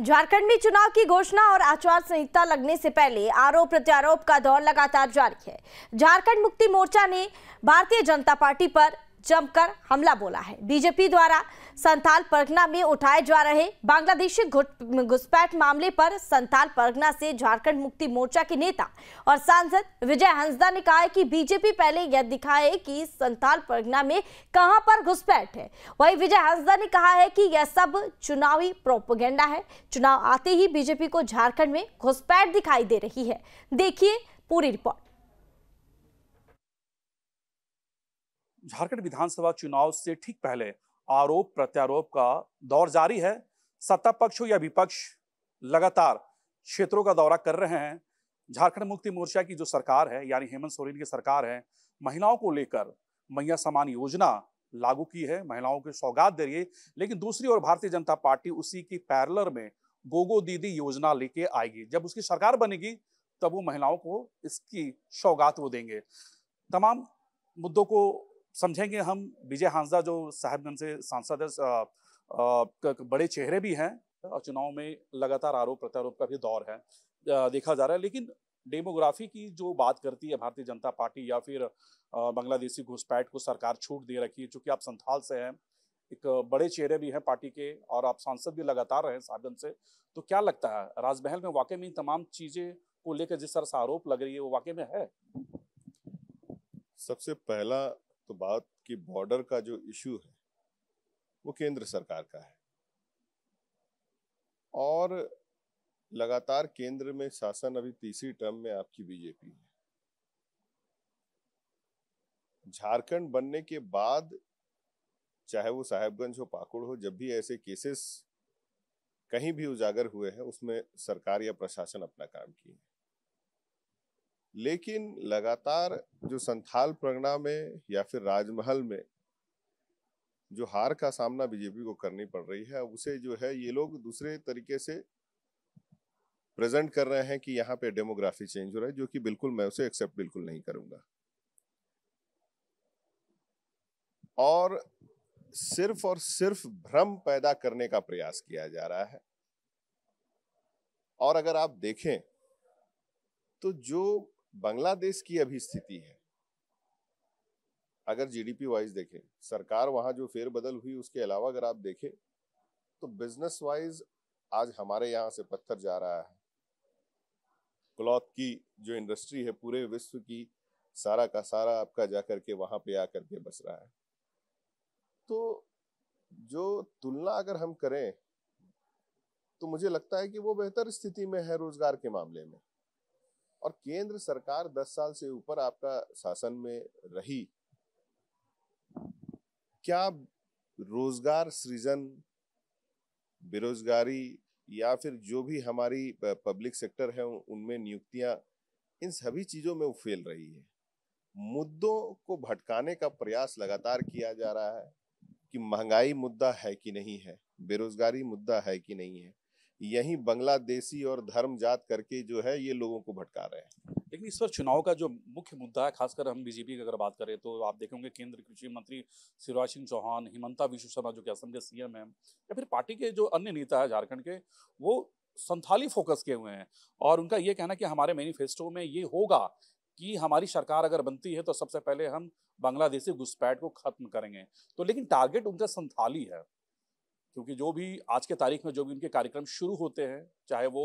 झारखंड में चुनाव की घोषणा और आचार संहिता लगने से पहले आरोप प्रत्यारोप का दौर लगातार जारी है झारखंड मुक्ति मोर्चा ने भारतीय जनता पार्टी पर जमकर हमला बोला है बीजेपी द्वारा संथाल परगना में उठाए जा रहे बांग्लादेशी घुसपैठ मामले पर संथाल परगना से झारखंड मुक्ति मोर्चा के नेता और सांसद विजय हंसदा ने कहा है कि बीजेपी पहले यह दिखाए कि संथाल परगना में कहां पर घुसपैठ है वही विजय हंसदा ने कहा है कि यह सब चुनावी प्रोपोगेंडा है चुनाव आते ही बीजेपी को झारखंड में घुसपैठ दिखाई दे रही है देखिए पूरी रिपोर्ट झारखंड विधानसभा चुनाव से ठीक पहले आरोप प्रत्यारोप का दौर जारी है सत्ता पक्ष हो या विपक्ष लगातार क्षेत्रों का दौरा कर रहे हैं झारखंड मुक्ति मोर्चा की जो सरकार है यानी हेमंत सोरेन की सरकार है महिलाओं को लेकर मैया समान योजना लागू की है महिलाओं के सौगात दे रही है लेकिन दूसरी ओर भारतीय जनता पार्टी उसी की पैरलर में गोगो दीदी योजना लेके आएगी जब उसकी सरकार बनेगी तब वो महिलाओं को इसकी सौगात वो देंगे तमाम मुद्दों को समझेंगे हम विजय हांसदा जो साहेबगंज से सांसद है बड़े चेहरे भी हैं और चुनाव में लगातार आरोप प्रत्यारोप का भी दौर है देखा जा रहा है लेकिन डेमोग्राफी की जो बात करती है भारतीय जनता पार्टी या फिर बांग्लादेशी घुसपैठ को सरकार छूट दे रखी है चूँकि आप संथाल से हैं एक बड़े चेहरे भी हैं पार्टी के और आप सांसद भी लगातार रहे साहबगंज से तो क्या लगता है राजमहल में वाकई में तमाम चीज़ें को लेकर जिस तरह से आरोप लग रही है वो वाकई में है सबसे पहला तो बात की बॉर्डर का जो इशू है वो केंद्र सरकार का है और लगातार केंद्र में शासन अभी तीसरी टर्म में आपकी बीजेपी है झारखंड बनने के बाद चाहे वो साहेबगंज हो पाकुड़ हो जब भी ऐसे केसेस कहीं भी उजागर हुए हैं उसमें सरकार या प्रशासन अपना काम किए लेकिन लगातार जो संथाल प्रगणा में या फिर राजमहल में जो हार का सामना बीजेपी को करनी पड़ रही है उसे जो है ये लोग दूसरे तरीके से प्रेजेंट कर रहे हैं कि यहाँ पे डेमोग्राफी चेंज हो रहा है जो कि बिल्कुल मैं उसे एक्सेप्ट बिल्कुल नहीं करूंगा और सिर्फ और सिर्फ भ्रम पैदा करने का प्रयास किया जा रहा है और अगर आप देखें तो जो बांग्लादेश की अभी स्थिति है अगर जीडीपी वाइज देखें सरकार वहां जो फेरबदल हुई उसके अलावा अगर आप देखें तो बिजनेस वाइज आज हमारे यहाँ से पत्थर जा रहा है क्लॉथ की जो इंडस्ट्री है पूरे विश्व की सारा का सारा आपका जा करके वहां पे आ करके बस रहा है तो जो तुलना अगर हम करें तो मुझे लगता है कि वो बेहतर स्थिति में है रोजगार के मामले में और केंद्र सरकार 10 साल से ऊपर आपका शासन में रही क्या रोजगार सृजन बेरोजगारी या फिर जो भी हमारी पब्लिक सेक्टर है उनमें नियुक्तियां इन सभी चीजों में वो फेल रही है मुद्दों को भटकाने का प्रयास लगातार किया जा रहा है कि महंगाई मुद्दा है कि नहीं है बेरोजगारी मुद्दा है कि नहीं है यही बांग्लादेशी और धर्म जात करके जो है ये लोगों को भटका रहे हैं लेकिन इस पर चुनाव का जो मुख्य मुद्दा है खासकर हम बीजेपी की अगर बात करें तो आप देखेंगे केंद्रीय कृषि मंत्री शिवराज सिंह चौहान हिमंता विश्व शर्मा जो कि असम के सीएम हैं या फिर पार्टी के जो अन्य नेता है झारखंड के वो संथाली फोकस किए हुए हैं और उनका ये कहना कि हमारे मैनिफेस्टो में ये होगा कि हमारी सरकार अगर बनती है तो सबसे पहले हम बांग्लादेशी घुसपैठ को खत्म करेंगे तो लेकिन टारगेट उनका संथाली है क्योंकि जो भी आज के तारीख में जो भी उनके कार्यक्रम शुरू होते हैं चाहे वो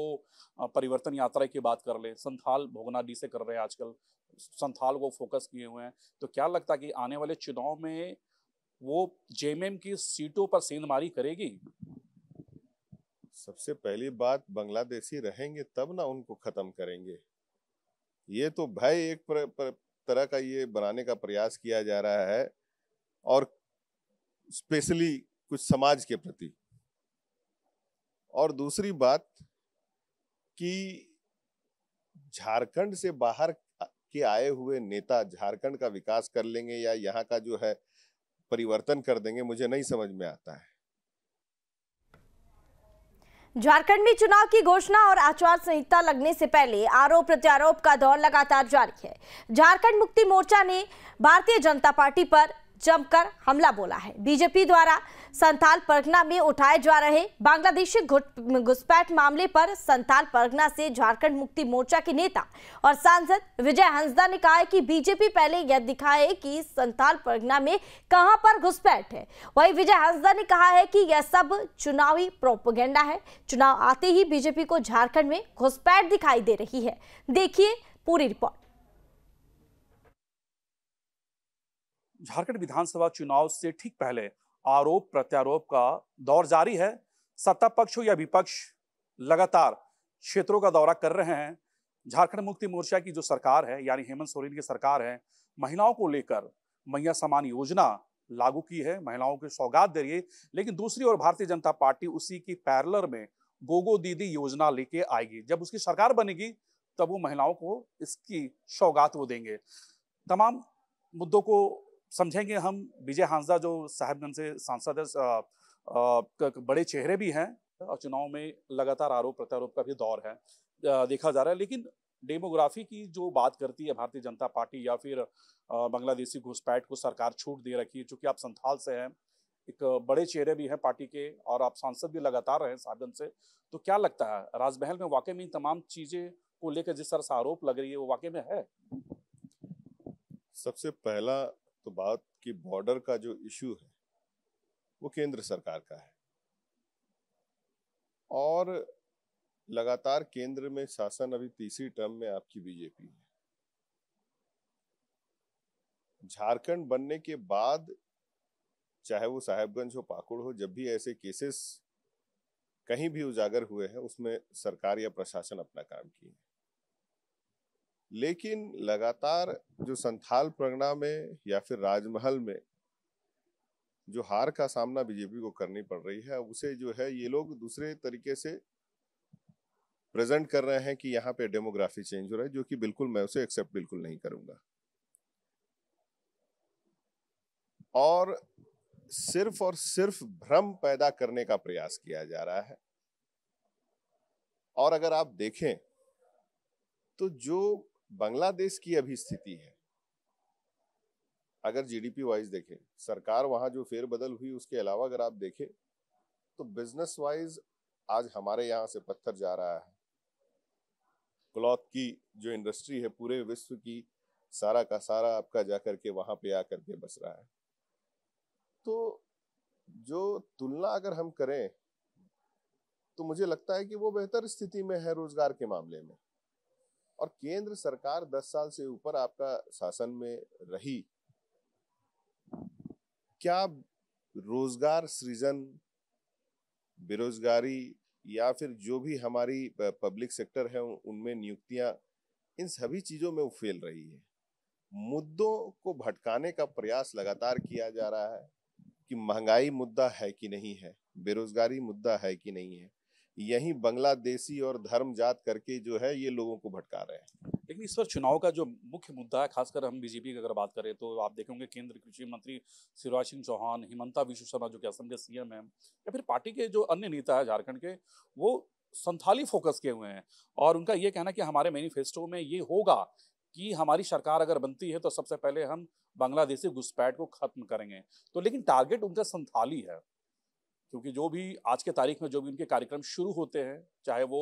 परिवर्तन यात्रा की बात कर लें संथाल डी से कर रहे हैं आजकल संथाल को फोकस किए हुए हैं तो क्या लगता है कि आने वाले चुनाव में वो जेएमएम की सीटों पर सेंधमारी करेगी सबसे पहली बात बांग्लादेशी रहेंगे तब ना उनको खत्म करेंगे ये तो भय एक पर, पर, तरह का ये बनाने का प्रयास किया जा रहा है और स्पेशली कुछ समाज के प्रति और दूसरी बात कि झारखंड से बाहर के आए हुए नेता झारखंड का विकास कर लेंगे या यहाँ का जो है परिवर्तन कर देंगे मुझे नहीं समझ में आता है झारखंड में चुनाव की घोषणा और आचार संहिता लगने से पहले आरोप प्रत्यारोप का दौर लगातार जारी है झारखंड मुक्ति मोर्चा ने भारतीय जनता पार्टी पर जमकर हमला बोला है बीजेपी द्वारा संथाल परगना में उठाए जा रहे बांग्लादेशी घुसपैठ मामले पर संथाल परगना से झारखंड मुक्ति मोर्चा के नेता और सांसद विजय हंसदा ने कहा है कि बीजेपी पहले यह दिखाए कि संथाल परगना में कहां पर घुसपैठ है वही विजय हंसदा ने कहा है कि यह सब चुनावी प्रोपोगेंडा है चुनाव आते ही बीजेपी को झारखंड में घुसपैठ दिखाई दे रही है देखिए पूरी रिपोर्ट झारखंड विधानसभा चुनाव से ठीक पहले आरोप प्रत्यारोप का दौर जारी है सत्ता पक्ष या विपक्ष लगातार क्षेत्रों का दौरा कर रहे हैं झारखंड मुक्ति मोर्चा की जो सरकार है यानी हेमंत सोरेन की सरकार है महिलाओं को लेकर मैया समान योजना लागू की है महिलाओं के सौगात दे रही है लेकिन दूसरी ओर भारतीय जनता पार्टी उसी की पैरलर में गोगो दीदी योजना लेके आएगी जब उसकी सरकार बनेगी तब वो महिलाओं को इसकी सौगात वो देंगे तमाम मुद्दों को समझेंगे हम विजय हांसदा जो साहेबगंज से सांसद है बड़े चेहरे भी हैं और चुनाव में लगातार आरोप प्रत्यारोप का भी दौर है देखा जा रहा है लेकिन डेमोग्राफी की जो बात करती है भारतीय जनता पार्टी या फिर बांग्लादेशी घुसपैठ को सरकार छूट दे रखी है चूँकि आप संथाल से हैं एक बड़े चेहरे भी हैं पार्टी के और आप सांसद भी लगातार रहे साधन से तो क्या लगता है राजमहल में वाकई में इन तमाम चीज़ें को लेकर जिस तरह से आरोप लग रही है वो वाकई में है सबसे पहला तो बात की बॉर्डर का जो इशू है वो केंद्र सरकार का है और लगातार केंद्र में शासन अभी तीसरी टर्म में आपकी बीजेपी है झारखंड बनने के बाद चाहे वो साहेबगंज हो पाकुड़ हो जब भी ऐसे केसेस कहीं भी उजागर हुए हैं उसमें सरकार या प्रशासन अपना काम किए हैं लेकिन लगातार जो संथाल प्रगणा में या फिर राजमहल में जो हार का सामना बीजेपी को करनी पड़ रही है उसे जो है ये लोग दूसरे तरीके से प्रेजेंट कर रहे हैं कि यहाँ पे डेमोग्राफी चेंज हो रहा है जो कि बिल्कुल मैं उसे एक्सेप्ट बिल्कुल नहीं करूंगा और सिर्फ और सिर्फ भ्रम पैदा करने का प्रयास किया जा रहा है और अगर आप देखें तो जो बांग्लादेश की अभी स्थिति है अगर जीडीपी वाइज देखें सरकार वहां जो फेरबदल हुई उसके अलावा अगर आप देखें तो बिजनेस वाइज आज हमारे यहाँ से पत्थर जा रहा है क्लॉथ की जो इंडस्ट्री है पूरे विश्व की सारा का सारा आपका जा करके वहां पे आकर के बस रहा है तो जो तुलना अगर हम करें तो मुझे लगता है कि वो बेहतर स्थिति में है रोजगार के मामले में और केंद्र सरकार दस साल से ऊपर आपका शासन में रही क्या रोजगार सृजन बेरोजगारी या फिर जो भी हमारी पब्लिक सेक्टर है उनमें नियुक्तियां इन सभी चीजों में वो फेल रही है मुद्दों को भटकाने का प्रयास लगातार किया जा रहा है कि महंगाई मुद्दा है कि नहीं है बेरोजगारी मुद्दा है कि नहीं है यही बांग्लादेशी और धर्म जात करके जो है ये लोगों को भटका रहे हैं लेकिन इस पर चुनाव का जो मुख्य मुद्दा है खासकर हम बीजेपी की अगर बात करें तो आप देखेंगे केंद्र कृषि मंत्री शिवराज सिंह चौहान हिमंता विश्व शर्मा जो कि असम के सीएम हैं या फिर पार्टी के जो अन्य नेता है झारखंड के वो संथाली फोकस किए हुए हैं और उनका ये कहना कि हमारे मैनिफेस्टो में ये होगा कि हमारी सरकार अगर बनती है तो सबसे पहले हम बांग्लादेशी घुसपैठ को खत्म करेंगे तो लेकिन टारगेट उनका संथाली है क्योंकि जो भी आज के तारीख में जो भी उनके कार्यक्रम शुरू होते हैं चाहे वो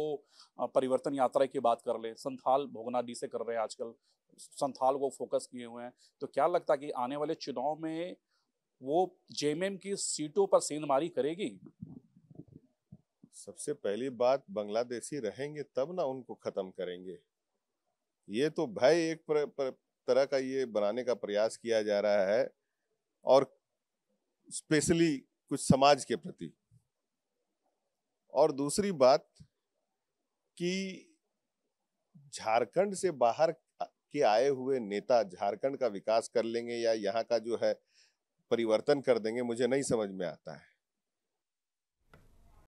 परिवर्तन यात्रा की बात कर ले संथाल भोगनाडीह से कर रहे हैं आजकल संथाल को फोकस किए हुए हैं तो क्या लगता है कि आने वाले चुनाव में वो जेएमएम की सीटों पर सेंधमारी करेगी सबसे पहली बात बांग्लादेशी रहेंगे तब ना उनको खत्म करेंगे ये तो भय एक पर, पर, तरह का ये बनाने का प्रयास किया जा रहा है और स्पेशली कुछ समाज के प्रति और दूसरी बात कि झारखंड से बाहर के आए हुए नेता झारखंड का विकास कर लेंगे या यहाँ का जो है परिवर्तन कर देंगे मुझे नहीं समझ में आता है